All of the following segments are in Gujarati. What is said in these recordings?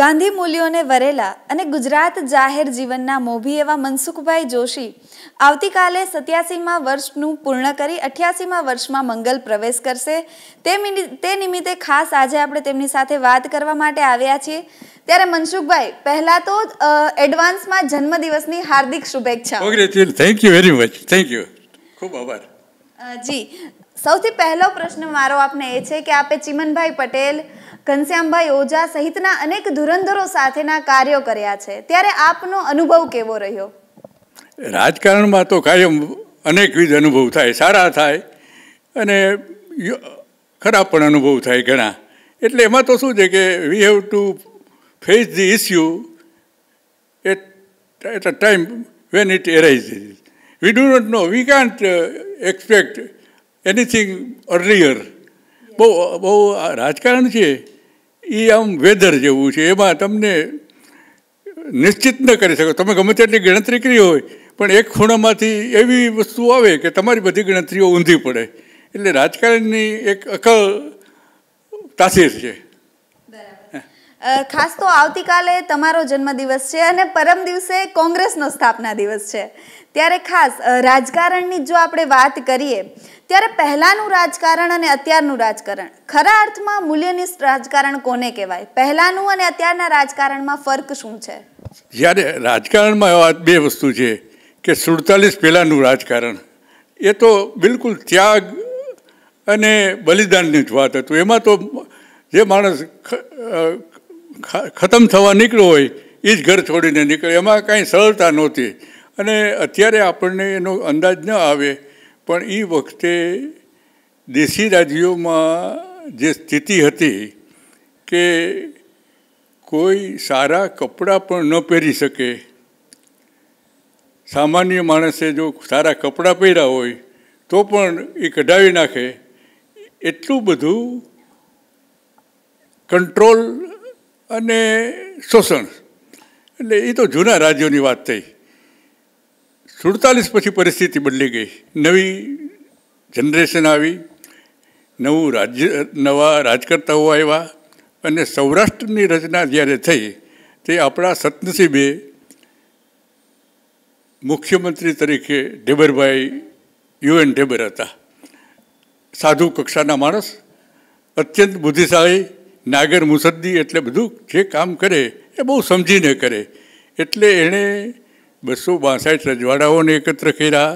ગાંધી મૂલ્યોને વરેલા અને ગુજરાત જાહેર જીવનના મોભી એવા મનસુખભાઈ જોશી આવતીકાલે સત્યાસીમાં વર્ષનું પૂર્ણ કરી અઠ્યાસીમાં વર્ષમાં મંગલ પ્રવેશ કરશે તે તે નિમિત્તે ખાસ આજે આપણે તેમની સાથે વાત કરવા માટે આવ્યા છીએ ત્યારે મનસુખભાઈ પહેલા તો એડવાન્સમાં જન્મદિવસની હાર્દિક શુભેચ્છા thank you very much thank you ખૂબ આભાર જી સૌથી પહેલો પ્રશ્ન મારો આપને એ છે કે આપે ચિમનભાઈ પટેલ ઘનશ્યામભાઈ ઓઝા સહિતના અનેક ધુરંધરો સાથેના કાર્યો કર્યા છે ત્યારે આપનો અનુભવ કેવો રહ્યો રાજકારણમાં તો કાયમ અનેકવિધ અનુભવ થાય સારા થાય અને ખરાબ પણ અનુભવ થાય ઘણા એટલે એમાં તો શું છે કે we have to face the issue at at a time when it arise we do not know we can't expect anything earlier બહુ બહુ રાજકારણ છે એ આમ વેધર જેવું છે એમાં તમને નિશ્ચિત ન કરી શકો તમે ગમે તેટલી ગણતરી કરી હોય પણ એક ખૂણામાંથી એવી વસ્તુ આવે કે તમારી બધી ગણતરીઓ ઊંધી પડે એટલે રાજકારણની એક અકલ તાસીર છે ખાસ તો આવતીકાલે તમારો જન્મદિવસ છે અને પરમ દિવસે કોંગ્રેસનો સ્થાપના દિવસ છે ત્યારે ખાસ રાજકારણની જો આપણે વાત કરીએ ત્યારે પહેલાંનું રાજકારણ અને અત્યારનું રાજકારણ ખરા અર્થમાં મૂલ્યનિષ્ઠ રાજકારણ કોને કહેવાય પહેલાંનું અને અત્યારના રાજકારણમાં ફરક શું છે જ્યારે રાજકારણમાં વાત બે વસ્તુ છે કે સુડતાલીસ પહેલાંનું રાજકારણ એ તો બિલકુલ ત્યાગ અને બલિદાનની જ વાત હતું એમાં તો જે માણસ ખતમ થવા નીકળ્યો હોય એ જ ઘર છોડીને નીકળે એમાં કાંઈ સરળતા નહોતી અને અત્યારે આપણને એનો અંદાજ ન આવે પણ એ વખતે દેશી રાજ્યોમાં જે સ્થિતિ હતી કે કોઈ સારા કપડાં પણ ન પહેરી શકે સામાન્ય માણસે જો સારા કપડાં પહેર્યા હોય તો પણ એ કઢાવી નાખે એટલું બધું કંટ્રોલ અને શોષણ એટલે એ તો જૂના રાજ્યોની વાત થઈ સુડતાલીસ પછી પરિસ્થિતિ બદલી ગઈ નવી જનરેશન આવી નવું રાજ્ય નવા રાજકર્તાઓ આવ્યા અને સૌરાષ્ટ્રની રચના જ્યારે થઈ તે આપણા સતનસીબે મુખ્યમંત્રી તરીકે ઢેબરભાઈ યુએન ઢેબર હતા સાધુ કક્ષાના માણસ અત્યંત બુદ્ધિશાળી નાગર મુસદ્દી એટલે બધું જે કામ કરે એ બહુ સમજીને કરે એટલે એણે બસો બાસઠ રજવાડાઓને એકત્ર કર્યા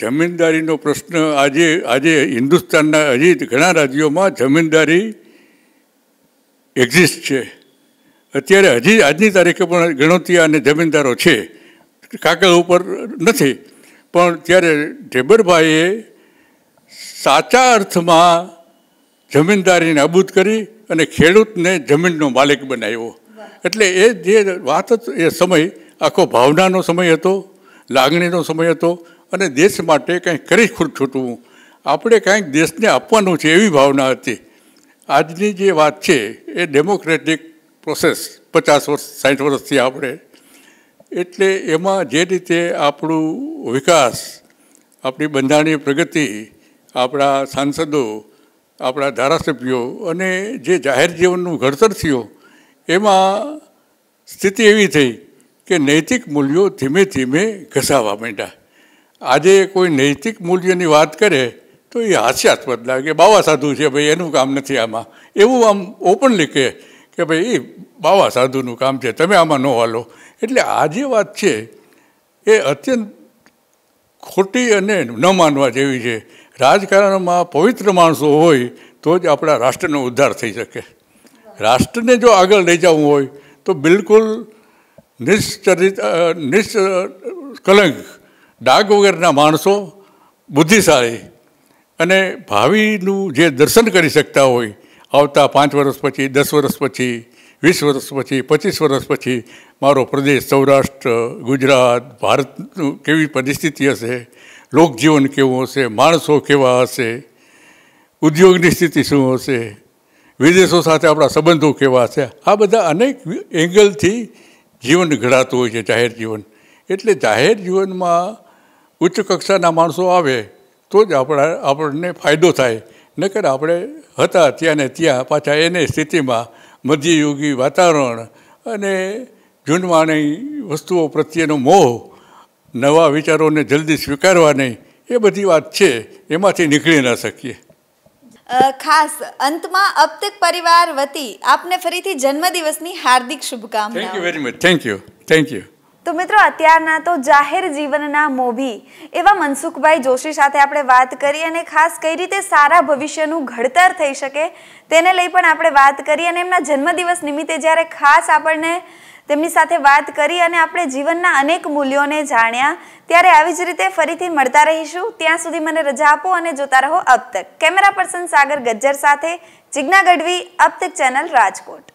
જમીનદારીનો પ્રશ્ન આજે આજે હિન્દુસ્તાનના હજી ઘણા રાજ્યોમાં જમીનદારી એક્ઝિસ્ટ છે અત્યારે હજી આજની તારીખે પણ ગણોતિયા અને જમીનદારો છે કાગળ ઉપર નથી પણ ત્યારે ઢેબરભાઈએ સાચા અર્થમાં જમીનદારીને અબૂત કરી અને ખેડૂતને જમીનનો માલિક બનાવ્યો એટલે એ જે વાત એ સમય આખો ભાવનાનો સમય હતો લાગણીનો સમય હતો અને દેશ માટે કંઈક કરી છૂટવું આપણે કાંઈક દેશને આપવાનું છે એવી ભાવના હતી આજની જે વાત છે એ ડેમોક્રેટિક પ્રોસેસ પચાસ વર્ષ સાઠ વર્ષથી આપણે એટલે એમાં જે રીતે આપણું વિકાસ આપણી બંધારણીય પ્રગતિ આપણા સાંસદો આપણા ધારાસભ્યો અને જે જાહેર જીવનનું ઘડતર થયું એમાં સ્થિતિ એવી થઈ કે નૈતિક મૂલ્યો ધીમે ધીમે ઘસાવા માંડ્યા આજે કોઈ નૈતિક મૂલ્યની વાત કરે તો એ હાસ્યાસ્પદ લાગે બાવા સાધુ છે ભાઈ એનું કામ નથી આમાં એવું આમ ઓપનલી કહે કે ભાઈ એ બાવા સાધુનું કામ છે તમે આમાં ન હાલો એટલે આ જે વાત છે એ અત્યંત ખોટી અને ન માનવા જેવી છે રાજકારણમાં પવિત્ર માણસો હોય તો જ આપણા રાષ્ટ્રનો ઉદ્ધાર થઈ શકે રાષ્ટ્રને જો આગળ લઈ જવું હોય તો બિલકુલ નિશ્ચરિત નિષ્કલંક ડાઘ વગરના માણસો બુદ્ધિશાળી અને ભાવિનું જે દર્શન કરી શકતા હોય આવતા પાંચ વર્ષ પછી દસ વર્ષ પછી વીસ વર્ષ પછી પચીસ વર્ષ પછી મારો પ્રદેશ સૌરાષ્ટ્ર ગુજરાત ભારતનું કેવી પરિસ્થિતિ હશે લોકજીવન કેવું હશે માણસો કેવા હશે ઉદ્યોગની સ્થિતિ શું હશે વિદેશો સાથે આપણા સંબંધો કેવા હશે આ બધા અનેક એંગલથી જીવન ઘડાતું હોય છે જાહેર જીવન એટલે જાહેર જીવનમાં ઉચ્ચ કક્ષાના માણસો આવે તો જ આપણા આપણને ફાયદો થાય નકર આપણે હતા ત્યાં ને ત્યાં પાછા એને સ્થિતિમાં મધ્યયુગી વાતાવરણ અને જૂનવાણી વસ્તુઓ પ્રત્યેનો મોહ નવા વિચારોને જલ્દી સ્વીકારવા નહીં એ બધી વાત છે એમાંથી નીકળી ન શકીએ ખાસ અંતમાં અપતક પરિવાર વતી આપને ફરીથી જન્મદિવસની હાર્દિક શુભકામના thank you very much thank you thank you તો મિત્રો અત્યારના તો જાહેર જીવનના મોભી એવા મનસુખભાઈ જોશી સાથે આપણે વાત કરી અને ખાસ કઈ રીતે સારા ભવિષ્યનું ઘડતર થઈ શકે તેને લઈ પણ આપણે વાત કરી અને એમના જન્મદિવસ નિમિત્તે જ્યારે ખાસ આપણને તેમની સાથે વાત કરી અને આપણે જીવનના અનેક મૂલ્યોને જાણ્યા ત્યારે આવી જ રીતે ફરીથી મળતા રહીશું ત્યાં સુધી મને રજા આપો અને જોતા રહો અબ તક કેમેરા પર્સન સાગર ગજ્જર સાથે જિજ્ઞા ગઢવી અબ તક ચેનલ રાજકોટ